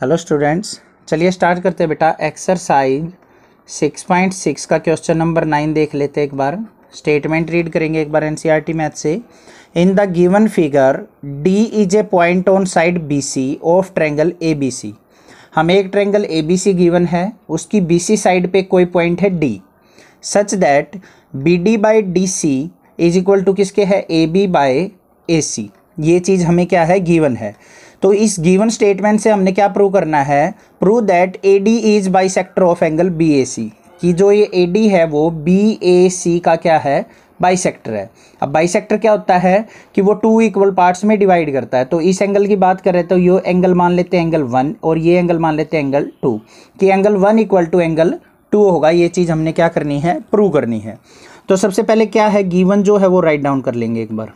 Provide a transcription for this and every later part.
hello students चलिए start करते हैं बेटा एक्सरसाइज सिक्स पॉइंट सिक्स का क्वेश्चन नंबर नाइन देख लेते हैं एक बार स्टेटमेंट रीड करेंगे एक बार एनसीईआरटी मैथ e से in the given figure D is a point on side BC of triangle ABC हमें एक ट्रेंगल एबीसी गिवन है उसकी बीसी साइड पे कोई पॉइंट है D such that B D by D C is equal to किसके है A B by A सी ये चीज़ हमें क्या है गिवन है तो इस गिवन स्टेटमेंट से हमने क्या प्रूव करना है prove that A D is bisector of angle B A C कि जो ये ए डी है वो बी ए सी का क्या है बाई सेक्टर है अब बाई सेक्टर क्या होता है कि वो टू इक्वल पार्ट्स में डिवाइड करता है तो इस एंगल की बात करें तो ये एंगल मान लेते हैं एंगल वन और ये एंगल मान लेते हैं एंगल टू कि angle one equal to angle two होगा ये चीज़ हमने क्या करनी है प्रूव करनी है तो सबसे पहले क्या है गीवन जो है वो राइट डाउन कर लेंगे एक बार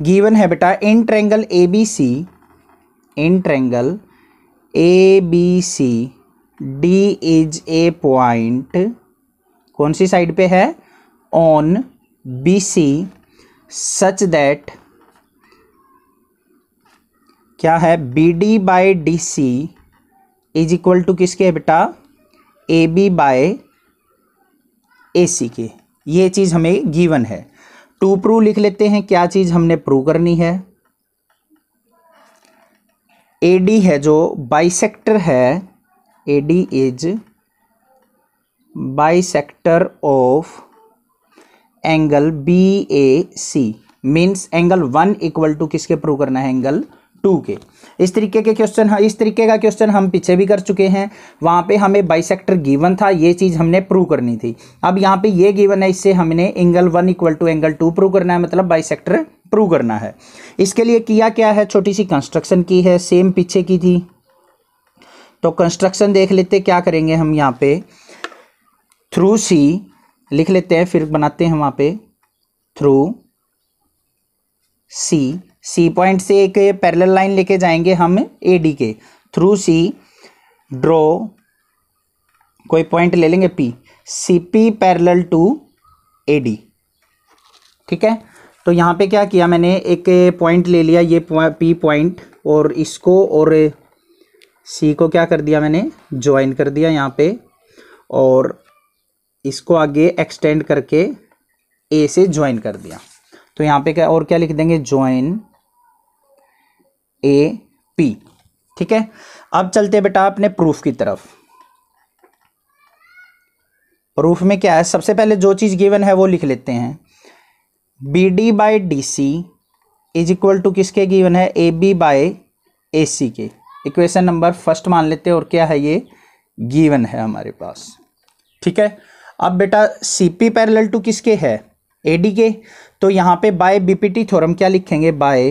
गिवन है बेटा in triangle A B C in triangle A B C D is a point कौन सी साइड पे है on B C such that क्या है B D by D C is equal to किसके है बेटा ए बी बाय ए सी के ये चीज़ हमें गिवन है टू प्रू लिख लेते हैं क्या चीज़ हमने प्रूव करनी है ए डी है जो बाइसेक्टर है A D is bisector of angle B A C means angle one equal to किसके प्रूव करना है एंगल टू के इस तरीके के क्वेश्चन हाँ, इस तरीके का क्वेश्चन हम पीछे भी कर चुके हैं वहाँ पे हमें बाइसेक्टर गिवन था ये चीज़ हमने प्रूव करनी थी अब यहाँ पे ये गिवन है इससे हमने angle one equal to angle two prove करना है मतलब बाइसेक्टर प्रूव करना है इसके लिए किया क्या है छोटी सी कंस्ट्रक्शन की है सेम पीछे की थी तो कंस्ट्रक्शन देख लेते क्या करेंगे हम यहाँ पे थ्रू सी लिख लेते हैं फिर बनाते हैं वहाँ पे थ्रू सी सी पॉइंट से एक पैरेलल लाइन लेके जाएंगे हम ए डी के थ्रू सी ड्रॉ कोई पॉइंट ले लेंगे P C P parallel to A D ठीक है तो यहाँ पे क्या किया मैंने एक पॉइंट ले लिया ये पी पॉइंट और इसको और सी को क्या कर दिया मैंने ज्वाइन कर दिया यहाँ पे और इसको आगे एक्सटेंड करके ए से ज्वाइन कर दिया तो यहाँ पे क्या और क्या लिख देंगे ज्वाइन ए पी ठीक है अब चलते बेटा अपने प्रूफ की तरफ प्रूफ में क्या है सबसे पहले जो चीज़ गिवन है वो लिख लेते हैं B D by D C is equal to किसके गिवन है ए बी बाई ए सी के इक्वेशन नंबर फर्स्ट मान लेते हैं और क्या है ये गिवन है हमारे पास ठीक है अब बेटा सी पी पैरल टू किसके है ए डी के तो यहाँ पे by B P T theorem क्या लिखेंगे by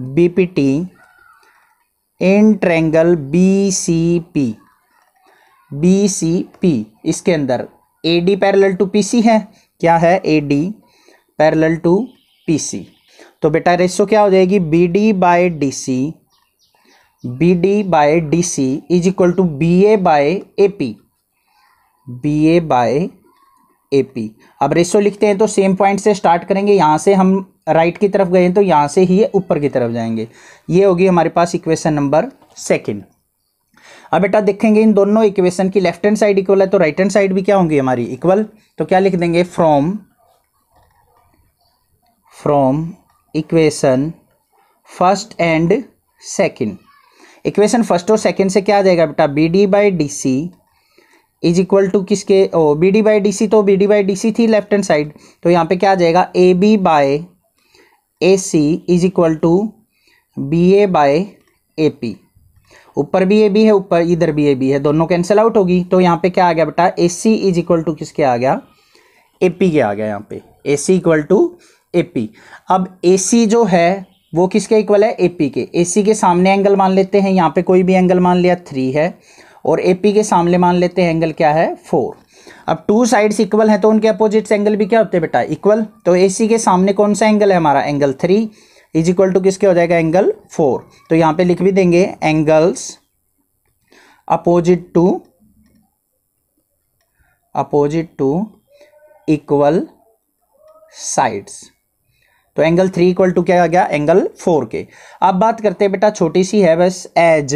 BPT in B BCP BCP इसके अंदर एडी पैरेलल टू पीसी है क्या है एडी पैरेलल टू पीसी तो बेटा रेशो क्या हो जाएगी B D by D C B D by D C is equal to B A by A P B A by A P अब ratio लिखते हैं तो सेम पॉइंट से स्टार्ट करेंगे यहाँ से हम राइट की तरफ गए तो यहाँ से ही ऊपर की तरफ जाएंगे ये होगी हमारे पास इक्वेशन नंबर सेकेंड अब बेटा देखेंगे इन दोनों इक्वेशन की लेफ्ट हैंड साइड इक्वल है तो राइट हैंड साइड भी क्या होंगी हमारी इक्वल तो क्या लिख देंगे from from equation first and second equation first और सेकंड से क्या आ जाएगा बेटा B D by D C is equal to किसके ओ B D by D C तो B D by D C थी लेफ्ट हैंड साइड तो यहाँ पे क्या आ जाएगा A B by A C is equal to B A by A P ऊपर भी ए बी है ऊपर इधर भी ए बी है दोनों कैंसिल आउट होगी तो यहाँ पे क्या आ गया बेटा A C is equal to किसके आ गया ए पी के आ गया यहाँ पे A C equal to A P अब ए सी जो है वो किसके इक्वल है ए पी के ए सी के सामने एंगल मान लेते हैं यहाँ पे कोई भी एंगल मान लिया थ्री है और ए पी के सामने मान लेते हैं एंगल क्या है फोर अब टू साइड्स इक्वल हैं तो उनके अपोजिट एंगल भी क्या होते हैं बेटा इक्वल तो एसी के सामने कौन सा एंगल है हमारा angle three is equal to किसके हो जाएगा एंगल फोर तो यहाँ पे लिख भी देंगे angles opposite to opposite to equal sides तो एंगल थ्री इक्वल टू क्या आ गया एंगल फोर के अब बात करते हैं बेटा छोटी सी है बस एज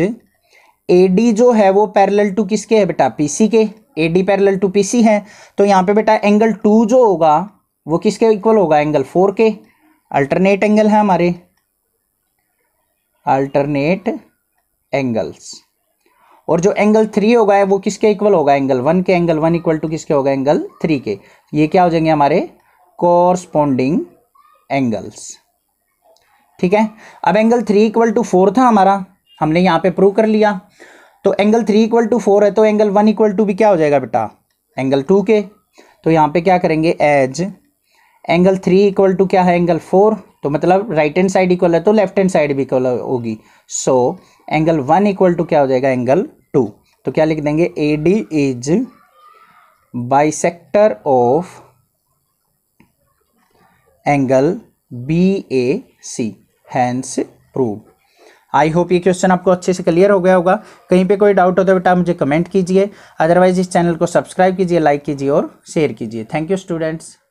ए डी जो है वो पैरेलल टू किसके है बेटा पी सी के A D parallel to P C है तो यहाँ पे बेटा एंगल टू जो होगा वो किसके इक्वल होगा एंगल फोर के अल्टरनेट एंगल है हमारे अल्टरनेट एंगल्स और जो एंगल थ्री होगा वो किसके इक्वल होगा एंगल वन के एंगल वन इक्वल टू किसके होगा एंगल थ्री के ये क्या हो जाएंगे हमारे कॉरस्पोंडिंग एंगल्स ठीक है अब angle three equal to four था हमारा हमने यहाँ पे प्रूव कर लिया तो angle three equal to four है तो एंगल वन इक्वल टू भी क्या हो जाएगा बेटा एंगल टू के तो यहाँ पे क्या करेंगे as angle three equal to क्या है एंगल फोर तो मतलब राइट हैंड साइड इक्वल है तो लेफ्ट हैंड साइड भी इक्वल होगी so angle one equal to क्या हो जाएगा एंगल टू तो क्या लिख देंगे A D is sector of angle B A C hence proved I hope ये क्वेश्चन आपको अच्छे से क्लियर हो गया होगा कहीं पे कोई डाउट हो तो बेटा मुझे कमेंट कीजिए अदरवाइज इस चैनल को सब्सक्राइब कीजिए लाइक कीजिए और शेयर कीजिए थैंक यू स्टूडेंट्स